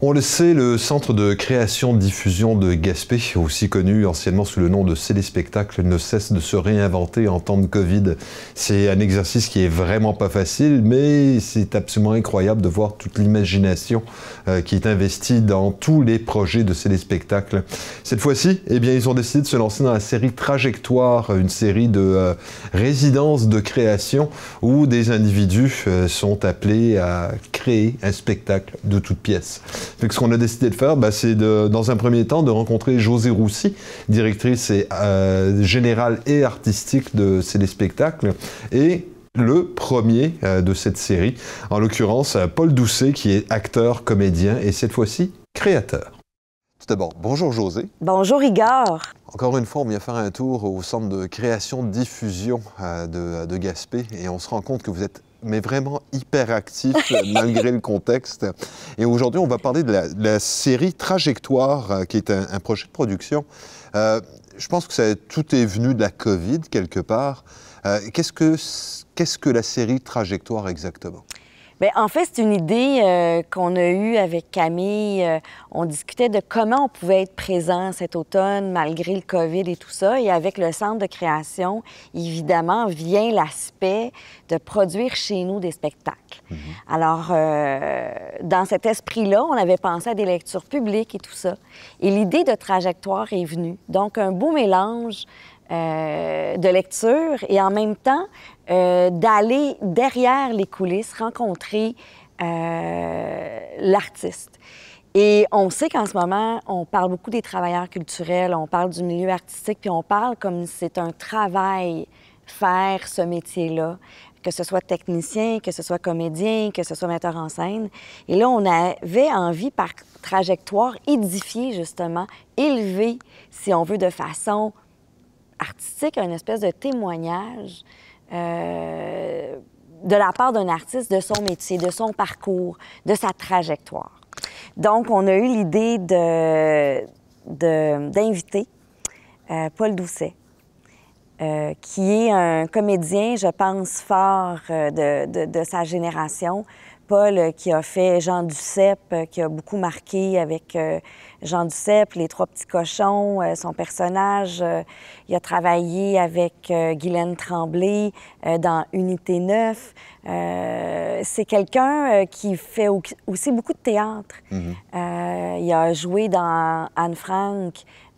On le sait, le centre de création diffusion de Gaspé, aussi connu anciennement sous le nom de Céléspectacle, ne cesse de se réinventer en temps de Covid. C'est un exercice qui est vraiment pas facile, mais c'est absolument incroyable de voir toute l'imagination euh, qui est investie dans tous les projets de Spectacle. Cette fois-ci, eh bien, ils ont décidé de se lancer dans la série Trajectoire, une série de euh, résidences de création où des individus euh, sont appelés à créer un spectacle de toutes pièces ce qu'on a décidé de faire, bah, c'est dans un premier temps de rencontrer José Roussy, directrice euh, générale et artistique de Spectacles, et le premier euh, de cette série, en l'occurrence euh, Paul Doucet, qui est acteur, comédien et cette fois-ci créateur. Tout d'abord, bonjour José. Bonjour Igor. Encore une fois, on vient faire un tour au centre de création-diffusion de Gaspé et on se rend compte que vous êtes mais vraiment hyper actif malgré le contexte. Et aujourd'hui, on va parler de la, série Trajectoire, euh, qui est un, projet de production. Euh, je pense que ça, tout est venu de la Covid quelque part. Euh, qu'est-ce que la série Trajectoire exactement ben, en fait, c'est une idée euh, qu'on a eue avec Camille. Euh, on discutait de comment on pouvait être présent cet automne malgré le COVID et tout ça. Et avec le centre de création, évidemment, vient l'aspect de produire chez nous des spectacles. Mhm. Alors, euh, dans cet esprit-là, on avait pensé à des lectures publiques et tout ça. Et l'idée de trajectoire est venue. Donc, un beau mélange euh, de lecture et en même temps euh, d'aller derrière les coulisses, rencontrer euh, l'artiste. Et on sait qu'en ce moment, on parle beaucoup des travailleurs culturels, on parle du milieu artistique, puis on parle comme c'est un travail faire ce métier-là, que ce soit technicien, que ce soit comédien, que ce soit metteur en scène. Et là, on avait envie, par trajectoire, édifier justement, élever, si on veut, de façon artistique, une espèce de témoignage euh, de la part d'un artiste de son métier, de son parcours, de sa trajectoire. Donc, on a eu l'idée de, d'inviter euh, Paul Doucet, euh, qui est un comédien, je pense, fort de, de sa génération, Paul euh, qui a fait Jean Duceppe, euh, qui a beaucoup marqué avec euh, Jean Duceppe, Les Trois Petits Cochons, son personnage. il a travaillé avec Guylaine Tremblay dans Unité 9. c'est quelqu'un qui fait aussi beaucoup de théâtre. Mhm. il a joué dans Anne Frank,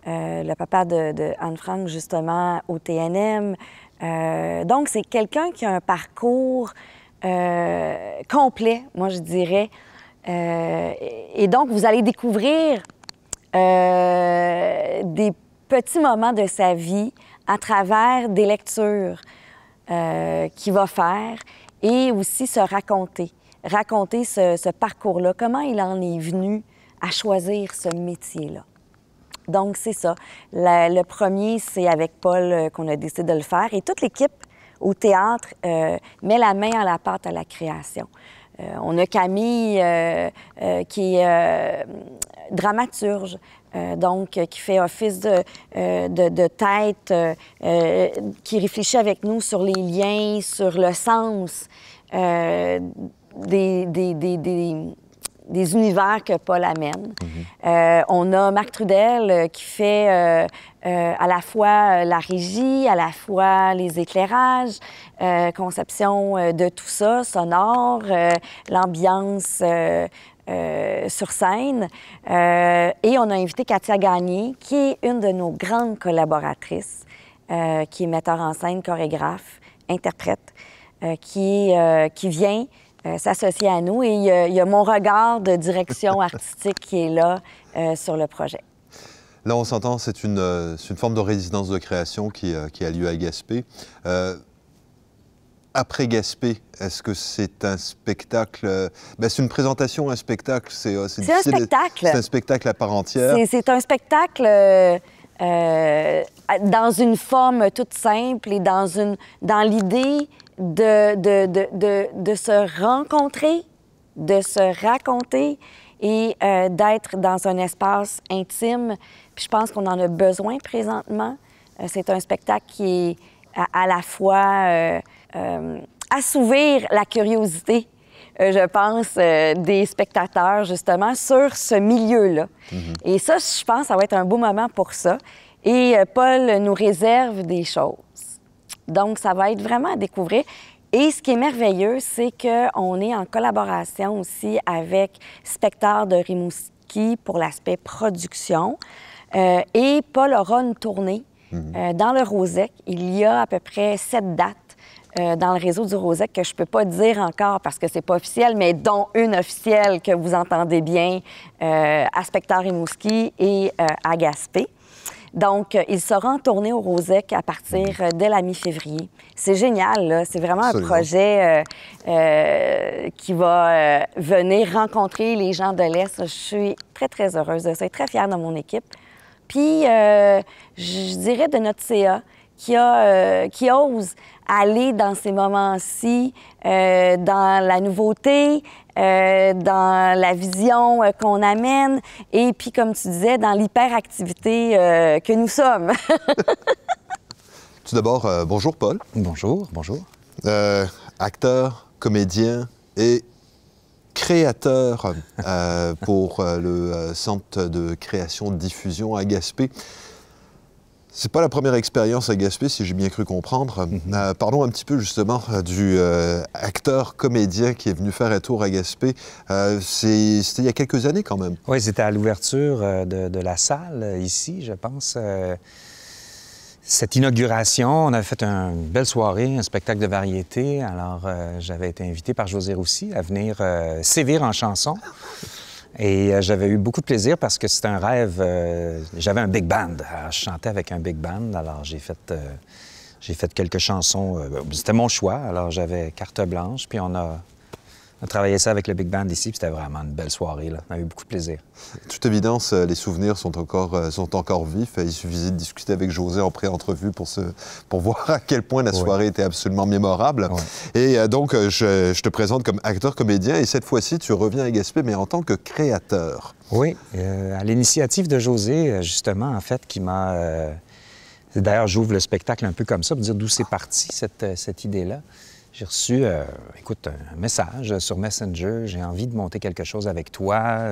le papa de, de Anne Frank, justement, au TNM. donc, c'est quelqu'un qui a un parcours euh, complet, moi je dirais. Euh, et donc, vous allez découvrir euh, des petits moments de sa vie à travers des lectures qu'il va faire et aussi se raconter, raconter ce, parcours-là, comment il en est venu à choisir ce métier-là. Donc, c'est ça. le premier, c'est avec Paul qu'on a décidé de le faire et toute l'équipe au théâtre euh, met la main à la pâte à la création. Euh, on a Camille euh, qui est dramaturge, donc qui fait office de, tête, qui réfléchit avec nous sur les liens, sur le sens des des, univers que Paul amène. Euh, on a Marc Trudel euh, qui fait euh, à la fois la régie, à la fois les éclairages, conception de tout ça, sonore, l'ambiance. sur scène. et on a invité Katia Gagné, qui est une de nos grandes collaboratrices, qui est metteur en scène, chorégraphe, interprète, qui, qui vient euh, s'associer à nous. Et il y, a, mon regard de direction artistique qui est là euh, sur le projet. Là, on s'entend, c'est une, euh, forme de résidence de création qui, a lieu à Gaspé. après Gaspé, est-ce que c'est un spectacle ben, C'est une présentation, un spectacle. C'est un spectacle. C'est un spectacle à part entière. C'est un spectacle. dans une forme toute simple et dans l'idée de, de, se rencontrer, de se raconter et euh, d'être dans un espace intime. Puis je pense qu'on en a besoin présentement. Euh, c'est un spectacle qui est à, la fois euh, assouvir la curiosité, je pense, des spectateurs justement sur ce milieu-là. Mm-hmm. Et ça, je pense, ça va être un beau moment pour ça. Et Paul nous réserve des choses. Donc, ça va être vraiment à découvrir. Et ce qui est merveilleux, c'est qu'on est en collaboration aussi avec Spectre de Rimouski pour l'aspect production euh, et Paul aura une tournée mhm. euh, dans le Rosec. Il y a à peu près sept dates euh, dans le réseau du Rosec que je ne peux pas dire encore parce que c'est pas officiel, mais dont une officielle que vous entendez bien euh, à Spectre Rimouski et à Gaspé. Donc, euh, il sera en tournée au Rosec à partir euh, de la mi-février. C'est génial, C'est vraiment un projet euh, qui va venir rencontrer les gens de l'Est. Je suis très, très heureuse de ça et très fière de mon équipe. Puis, je dirais de notre CA qui, a, qui ose aller dans ces moments-ci, euh, dans la nouveauté, euh, dans la vision euh, qu'on amène et puis, comme tu disais, dans l'hyperactivité que nous sommes. Tout d'abord, bonjour Paul. Bonjour, bonjour. acteur, comédien et créateur pour le centre de création de diffusion à Gaspé. C'est pas la première expérience à Gaspé, si j'ai bien cru comprendre. Mhm. Euh, parlons un petit peu justement euh, du euh, acteur comédien qui est venu faire un tour à Gaspé. C'est c'était il y a quelques années quand même. Oui, c'était à l'ouverture de, la salle ici, je pense. Cette inauguration, on a fait une belle soirée, un spectacle de variété. Alors, j'avais été invité par José Roussy à venir sévir en chanson. Et euh, j'avais eu beaucoup de plaisir parce que c'était un rêve. Euh, j'avais un big band. je chantais avec un big band. Alors, j'ai fait, euh, j'ai fait quelques chansons. c'était mon choix. Alors, j'avais carte blanche. Puis, on a, on a travaillé ça avec le Big Band ici, c'était vraiment une belle soirée. Là. On a eu beaucoup de plaisir. toute évidence, euh, les souvenirs sont encore, euh, sont encore vifs. Il suffisait de discuter avec José en pré-entrevue pour, pour voir à quel point la soirée était absolument mémorable. Et euh, donc, je, te présente comme acteur-comédien et cette fois-ci, tu reviens à Gaspé, mais en tant que créateur. Oui, à l'initiative de José, justement, en fait, qui m'a... D'ailleurs, j'ouvre le spectacle un peu comme ça pour dire d'où c'est parti cette, cette idée-là. J'ai reçu, euh, écoute, un message sur Messenger. J'ai envie de monter quelque chose avec toi.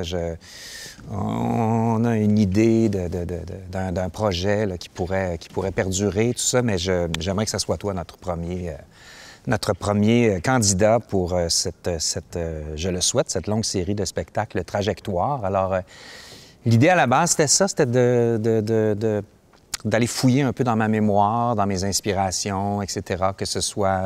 On a une idée d'un projet qui, pourrait, qui pourrait perdurer, tout ça, mais j'aimerais que ce soit toi notre premier, euh, notre premier euh, candidat pour cette, cette je le souhaite, cette longue série de spectacles Trajectoire. Alors, l'idée à la base, c'était ça, c'était de, d'aller fouiller un peu dans ma mémoire, dans mes inspirations, etc., que ce soit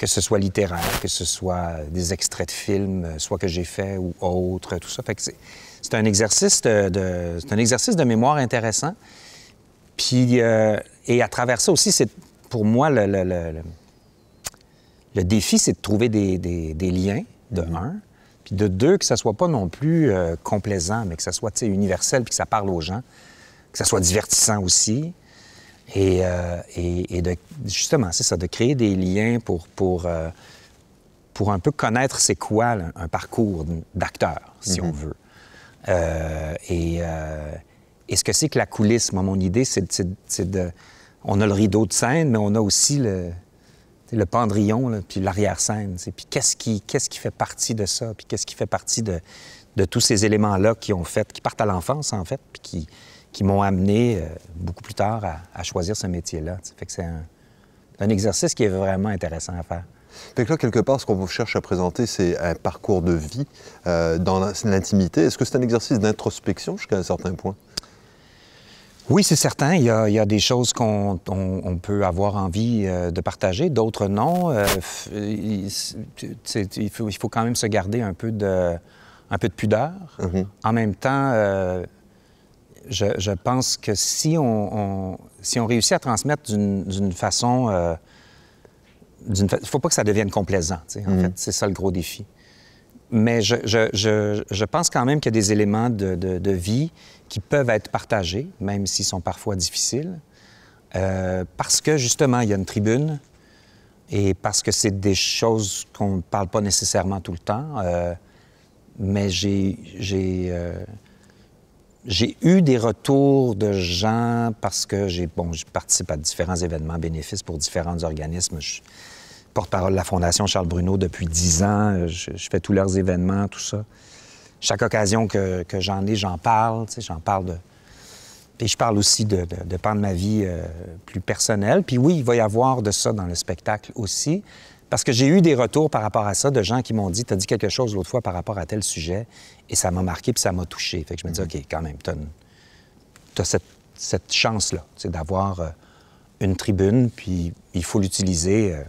que ce soit littéraire, que ce soit des extraits de films, euh, soit que j'ai fait ou autre, tout ça. Fait c'est un exercice de, un exercice de mémoire intéressant. Euh, et à travers ça aussi, c'est pour moi le, défi, c'est de trouver des, liens, de mhm. un, puis de deux, que ça soit pas non plus euh, complaisant, mais que ça soit universel, puis que ça parle aux gens, que ça soit divertissant aussi. Euh, et, et, et justement, c'est ça, de créer des liens pour, pour, euh, pour un peu connaître c'est quoi un parcours d'acteur, si on mm-hmm. veut. Euh, et, est ce que c'est que la coulisse, moi, mon idée, c'est de... On a le rideau de scène, mais on a aussi le, le pendrillon, puis l'arrière-scène. Puis qu'est-ce qui, qu'est-ce qui fait partie de ça? Puis qu'est-ce qui fait partie de, de tous ces éléments-là qui ont fait, qui partent à l'enfance, en fait, puis qui, qui m'ont amené euh, beaucoup plus tard à, choisir ce métier-là. Fait que c'est un, exercice qui est vraiment intéressant à faire. Fait que là, quelque part, ce qu'on cherche à présenter, c'est un parcours de vie euh, dans l'intimité. Est-ce que c'est un exercice d'introspection jusqu'à un certain point? Oui, c'est certain. Il y, a, des choses qu'on on, peut avoir envie euh, de partager, d'autres non. il, faut, quand même se garder un peu de, un peu de pudeur. Mm-hmm. En même temps, je, pense que si on, si on réussit à transmettre d'une façon... il euh, ne faut pas que ça devienne complaisant, en mm-hmm. fait. C'est ça le gros défi. Mais je, je, je, pense quand même qu'il y a des éléments de, de, vie qui peuvent être partagés, même s'ils sont parfois difficiles, euh, parce que justement, il y a une tribune et parce que c'est des choses qu'on ne parle pas nécessairement tout le temps. Euh, mais j'ai j'ai eu des retours de gens parce que j'ai, bon, je participe à différents événements bénéfices pour différents organismes. Je suis porte-parole de la Fondation Charles Bruno depuis dix ans. Je, fais tous leurs événements, tout ça. Chaque occasion que, que j'en ai, j'en parle. Tu sais, j'en parle de. Puis je parle aussi de, de, de part de ma vie euh, plus personnelle. Puis oui, il va y avoir de ça dans le spectacle aussi. Parce que j'ai eu des retours par rapport à ça de gens qui m'ont dit, t'as dit quelque chose l'autre fois par rapport à tel sujet, et ça m'a marqué, puis ça m'a touché. Fait que je me dis, mm-hmm. OK, quand même, t'as, as cette, chance-là, c'est d'avoir euh, une tribune, puis il faut l'utiliser euh,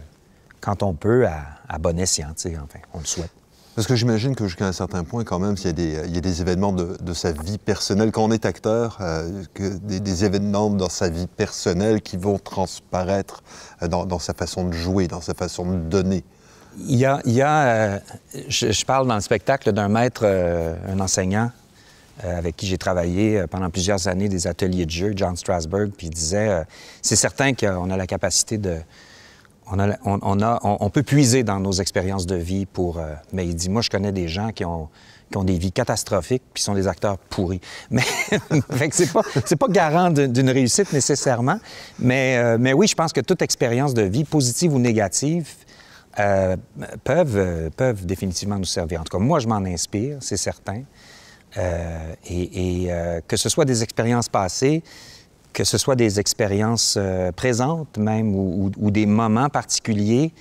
quand on peut à, à bon escient, enfin, on le souhaite. Parce que j'imagine que jusqu'à un certain point, quand même, s'il y, a des euh, événements de, sa vie personnelle, quand on est acteur, euh, que des, événements dans sa vie personnelle qui vont transparaître euh, dans, sa façon de jouer, dans sa façon de donner. Il y a, je, parle dans le spectacle d'un maître, un enseignant avec qui j'ai travaillé pendant plusieurs années des ateliers de jeu, John Strasberg, puis il disait, c'est certain qu'on a la capacité de, on, peut puiser dans nos expériences de vie pour. Euh, mais il dit Moi, je connais des gens qui ont, des vies catastrophiques puis sont des acteurs pourris. Mais c'est pas, pas garant d'une réussite nécessairement. Euh, mais, oui, je pense que toute expérience de vie, positive ou négative, euh, peuvent, peuvent définitivement nous servir. En tout cas, moi, je m'en inspire, c'est certain. et, et que ce soit des expériences passées, que ce soit des expériences euh, présentes même ou, des moments particuliers.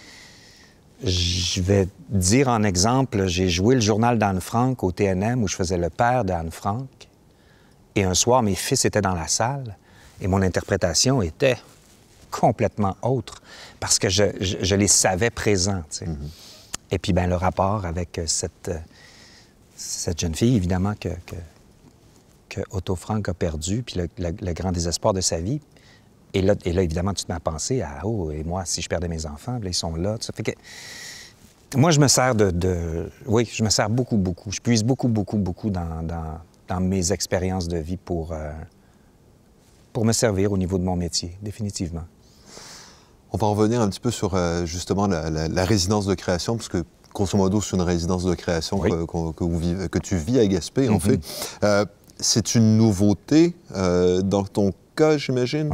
Je vais dire en exemple, j'ai joué le journal d'Anne Frank au TNM où je faisais le père d'Anne Frank. Et un soir, mes fils étaient dans la salle et mon interprétation était complètement autre parce que je, les savais présents. Mm-hmm. Et puis, ben, le rapport avec euh, euh, cette, jeune fille, évidemment, que que Otto Frank a perdu, puis le, grand désespoir de sa vie. Et là, et là, évidemment, tu te mets à penser à Oh, et moi, si je perdais mes enfants, ben, ils sont là. Ça fait que. Moi, je me sers de, Oui, je me sers beaucoup, beaucoup. Je puise beaucoup, beaucoup, beaucoup dans, mes expériences de vie pour, euh, pour me servir au niveau de mon métier, définitivement. On va en revenir un petit peu sur euh, justement la, résidence de création, parce que grosso modo, c'est une résidence de création que, que, tu vis à Gaspé, en mm-hmm. fait. Euh, c'est une nouveauté euh, dans ton cas, j'imagine.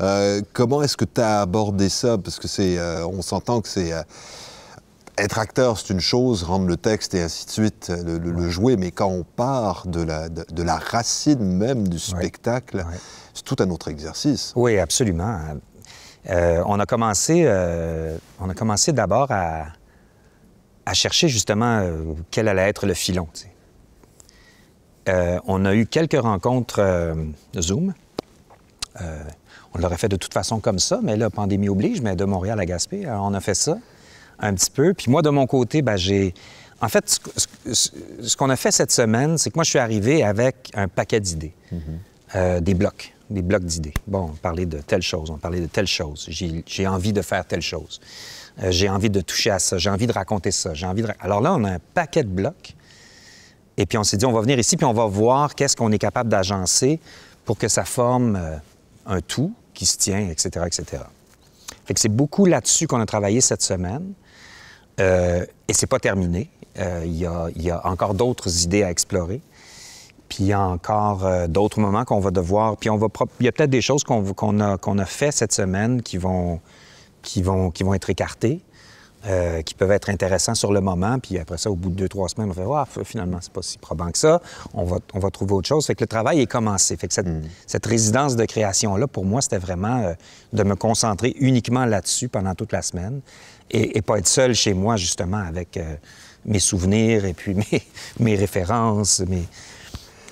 Euh, comment est-ce que tu as abordé ça? Parce que c'est, euh, on s'entend que c'est être acteur, c'est une chose, rendre le texte et ainsi de suite, le, jouer, mais quand on part de la, de, la racine même du spectacle, c'est tout un autre exercice. Oui, absolument. on a commencé, on a commencé d'abord à, chercher justement quel allait être le filon. Euh, on a eu quelques rencontres euh, Zoom. Euh, on l'aurait fait de toute façon comme ça, mais là, pandémie oblige, mais de Montréal à Gaspé, on a fait ça un petit peu. Puis moi, de mon côté, ben, j'ai... En fait, ce, qu'on a fait cette semaine, c'est que moi, je suis arrivé avec un paquet d'idées, mm-hmm. des blocs, des blocs d'idées. Bon, on parlait de telle chose, on parlait de telle chose, j'ai envie de faire telle chose, j'ai envie de toucher à ça, j'ai envie de raconter ça, j'ai envie de... Alors là, on a un paquet de blocs et puis on s'est dit, on va venir ici, puis on va voir qu'est-ce qu'on est capable d'agencer pour que ça forme euh, un tout qui se tient, etc., etc. Fait que c'est beaucoup là-dessus qu'on a travaillé cette semaine. Euh, et c'est pas terminé. Euh, il y, a, encore d'autres idées à explorer. Puis il y a encore euh, d'autres moments qu'on va devoir. Puis on va. Il y a peut-être des choses qu'on a, qu'on a fait cette semaine qui vont, qui vont, qui vont être écartées. Euh, qui peuvent être intéressants sur le moment, puis après ça, au bout de deux, trois semaines, on fait wow, ah, finalement, c'est pas si probant que ça, on va, on va trouver autre chose. Fait que le travail est commencé. Fait que cette, mm. résidence de création-là, pour moi, c'était vraiment euh, de me concentrer uniquement là-dessus pendant toute la semaine et, pas être seul chez moi, justement, avec euh, mes souvenirs et puis mes, mes références,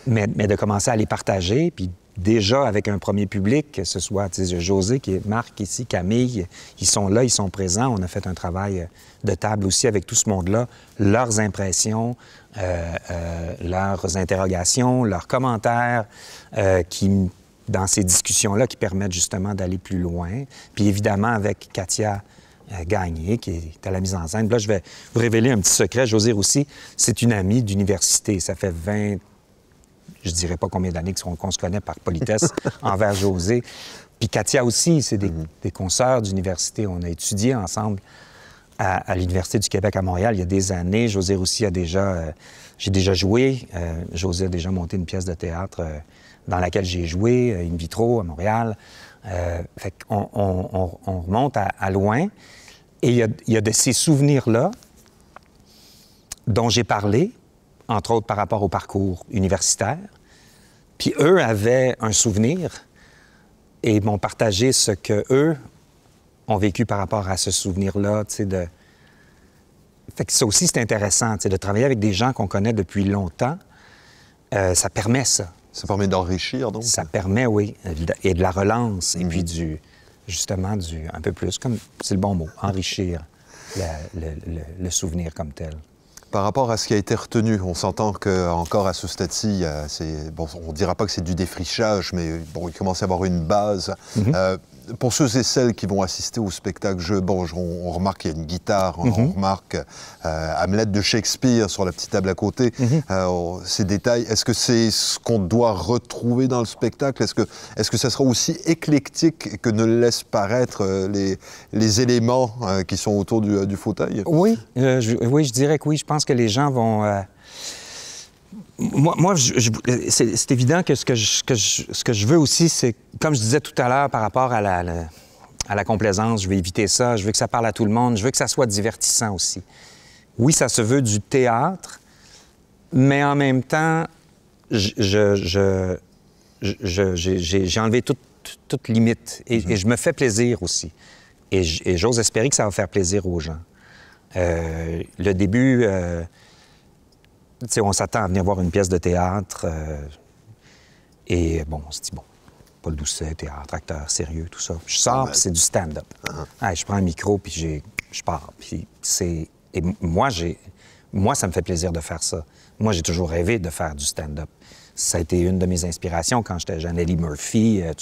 Mais, mais, de commencer à les partager, puis déjà avec un premier public, que ce soit José, qui est Marc ici, Camille, ils sont là, ils sont présents. On a fait un travail euh, de table aussi avec tout ce monde-là, leurs impressions, euh, euh, leurs interrogations, leurs commentaires, qui dans ces discussions-là qui permettent justement d'aller plus loin. Puis évidemment avec Katia Gagné, qui est à la mise en scène. Là, je vais vous révéler un petit secret. José aussi, c'est une amie d'université. Ça fait 20 je ne dirais pas combien d'années qu'on se connaît par politesse envers José. Puis Katia aussi, c'est des, mhm. consoeurs d'université. On a étudié ensemble à, l'Université du Québec à Montréal il y a des années. José aussi a déjà... Euh, j'ai déjà joué. Euh, José a déjà monté une pièce de théâtre euh, dans laquelle j'ai joué, In vitro, à Montréal. fait on, remonte à, loin. Et il y a de ces souvenirs-là dont j'ai parlé, entre autres par rapport au parcours universitaire. Puis eux avaient un souvenir et m'ont partagé ce que eux ont vécu par rapport à ce souvenir-là, tu Fait ça aussi, c'est intéressant, de travailler avec des gens qu'on connaît depuis longtemps, euh, ça permet ça. Ça permet d'enrichir, donc? Ça permet, oui, et de la relance, et puis mm-hmm. du... justement, du... un peu plus, comme... c'est le bon mot, enrichir le souvenir comme tel. Par rapport à ce qui a été retenu, on s'entend qu'encore à ce stade-ci, euh, on ne dira pas que c'est du défrichage, mais bon, il commence à avoir une base. Mhm. Euh, pour ceux et celles qui vont assister au spectacle je on, remarque qu'il y a une guitare, on mhm. remarque euh, Hamlet de Shakespeare sur la petite table à côté. Mhm. Euh, oh, ces détails, est-ce que c'est ce qu'on doit retrouver dans le spectacle Est-ce que, est -ce que ça sera aussi éclectique que ne le laissent paraître euh, les, les éléments qui sont autour du, fauteuil oui oui, je dirais que oui. Je pense que les gens vont moi, c'est évident que ce que je, ce que je veux aussi, c'est, comme je disais tout à l'heure par rapport à la, à la complaisance, je veux éviter ça, je veux que ça parle à tout le monde, je veux que ça soit divertissant aussi. Oui, ça se veut du théâtre, mais en même temps, je, j'ai enlevé toute, limite mm-hmm. et, je me fais plaisir aussi. Et j'ose espérer que ça va faire plaisir aux gens. Euh, le début... Euh, on s'attend à venir voir une pièce de théâtre. Euh, et bon, on se dit, bon, Paul Doucet, théâtre, acteur sérieux, tout ça. Je sors, c'est du stand-up. Uh-huh. je prends un micro, puis je pars. Puis c'est... Et moi, j'ai... Moi, ça me fait plaisir de faire ça. Moi, j'ai toujours rêvé de faire du stand-up. Ça a été une de mes inspirations quand j'étais jeune. Ellie Murphy, euh,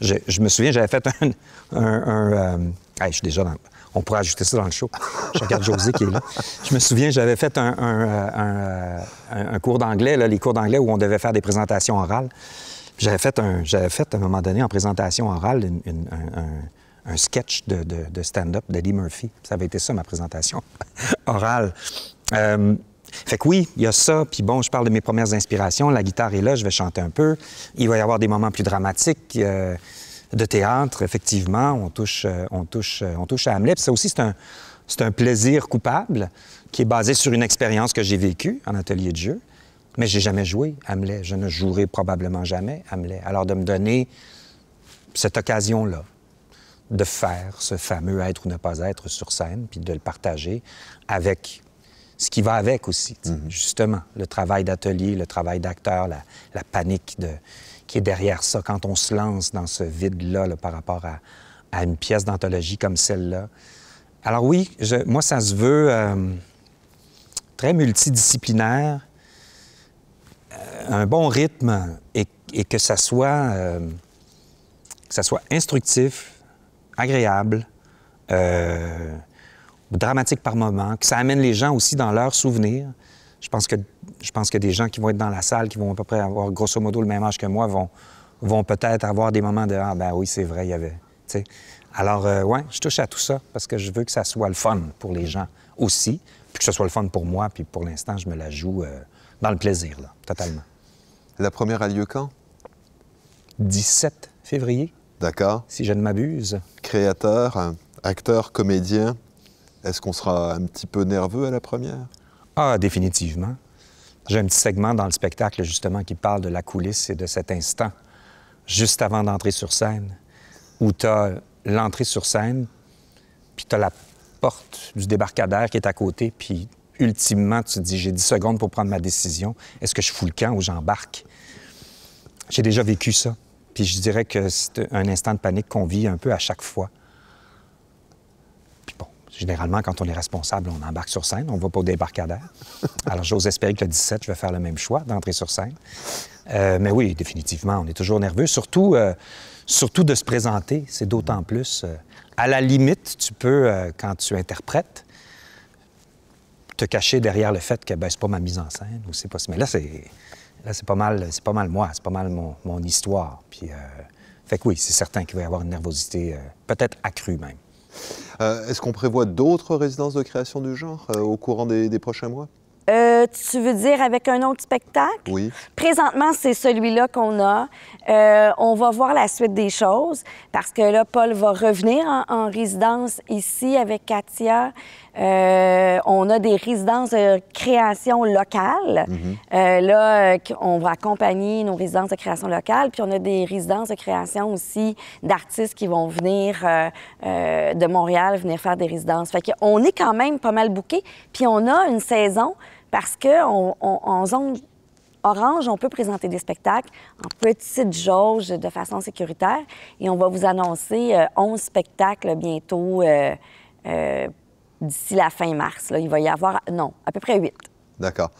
Je, me souviens, j'avais fait un... Euh, je suis déjà dans... On pourrait ajouter ça dans le show. Je regarde José qui est là. Je me souviens, j'avais fait un, euh, euh, cours d'anglais, les cours d'anglais où on devait faire des présentations orales. J'avais fait, un, fait à un moment donné en présentation orale un, sketch de, stand-up d'Eddie Murphy. Ça avait été ça, ma présentation orale. Euh, fait que oui, il y a ça, puis bon, je parle de mes premières inspirations, la guitare est là, je vais chanter un peu. Il va y avoir des moments plus dramatiques de théâtre, effectivement, on touche, euh, on touche, euh, on touche à Hamlet. Puis ça aussi, c'est un, c'est un plaisir coupable qui est basé sur une expérience que j'ai vécue en atelier de jeu. Mais j'ai jamais joué Hamlet. Je ne jouerai probablement jamais Hamlet. Alors de me donner cette occasion-là de faire ce fameux être ou ne pas être sur scène, puis de le partager avec ce qui va avec aussi, mhm. justement, le travail d'atelier, le travail d'acteur, la, panique de, qui est derrière ça. Quand on se lance dans ce vide-là par rapport à, une pièce d'anthologie comme celle-là. Alors oui, moi, ça se veut euh, très multidisciplinaire, euh, un bon rythme et, que, ça soit, euh, soit instructif, agréable, dramatique par moment, que ça amène les gens aussi dans leurs souvenirs. Je pense que je pense que des gens qui vont être dans la salle, qui vont à peu près avoir grosso modo le même âge que moi, vont, vont peut-être avoir des moments de Ah, ben oui, c'est vrai, il y avait. Alors, oui, euh, ouais, je touche à tout ça parce que je veux que ça soit le fun pour les gens aussi, puis que ce soit le fun pour moi, puis pour l'instant, je me la joue euh, dans le plaisir, là, totalement. La première a lieu quand? 17 février. D'accord. Si je ne m'abuse. Créateur, acteur, comédien, est-ce qu'on sera un petit peu nerveux à la première? Ah, définitivement. J'ai un petit segment dans le spectacle, justement, qui parle de la coulisse et de cet instant, juste avant d'entrer sur scène, où tu as l'entrée sur scène, puis tu as la porte du débarcadère qui est à côté, puis ultimement, tu te dis, j'ai 10 secondes pour prendre ma décision. Est-ce que je fous le camp ou j'embarque? J'ai déjà vécu ça. Puis je dirais que c'est un instant de panique qu'on vit un peu à chaque fois. Généralement, quand on est responsable, on embarque sur scène, on ne va pas au débarcadère. Alors, j'ose espérer que le 17, je vais faire le même choix d'entrer sur scène. Euh, mais oui, définitivement, on est toujours nerveux, surtout, euh, surtout de se présenter. C'est d'autant plus. Euh, à la limite, tu peux, quand tu interprètes, te cacher derrière le fait que ben, n'est pas ma mise en scène ou c'est pas Mais là, c'est pas mal, c'est pas mal moi, c'est pas mal mon, histoire. Puis, fait que oui, c'est certain qu'il va y avoir une nervosité peut-être accrue même. Euh, est-ce qu'on prévoit d'autres résidences de création du genre euh, au courant des, prochains mois? Euh, tu veux dire avec un autre spectacle? Oui. Présentement, c'est celui-là qu'on a. on va voir la suite des choses parce que là, Paul va revenir en résidence ici avec Katia. Euh, on a des résidences de création locale. Mhm. Euh, là, on va accompagner nos résidences de création locale. Puis on a des résidences de création aussi d'artistes qui vont venir euh, de Montréal, venir faire des résidences. Fait qu'on est quand même pas mal bouqués. Puis on a une saison parce qu'en on, zone orange, on peut présenter des spectacles en petite jauge de façon sécuritaire. Et on va vous annoncer 11 spectacles bientôt d'ici la fin mars. Là. Il va y avoir, non, à peu près huit. D'accord.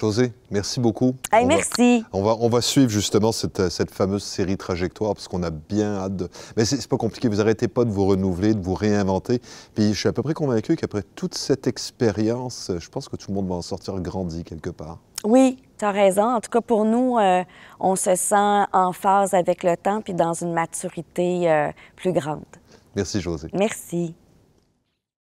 José, merci beaucoup. merci. on, va, on va suivre justement euh, cette, fameuse série trajectoire parce qu'on a bien hâte de. Mais c'est pas compliqué, vous arrêtez pas de vous renouveler, de vous réinventer. Puis je suis à peu près convaincu qu'après toute cette expérience, euh, je pense que tout le monde va en sortir grandi quelque part. Oui, tu as raison. En tout cas, pour nous, euh, on se sent en phase avec le temps puis dans une maturité plus grande. Merci, José. Merci.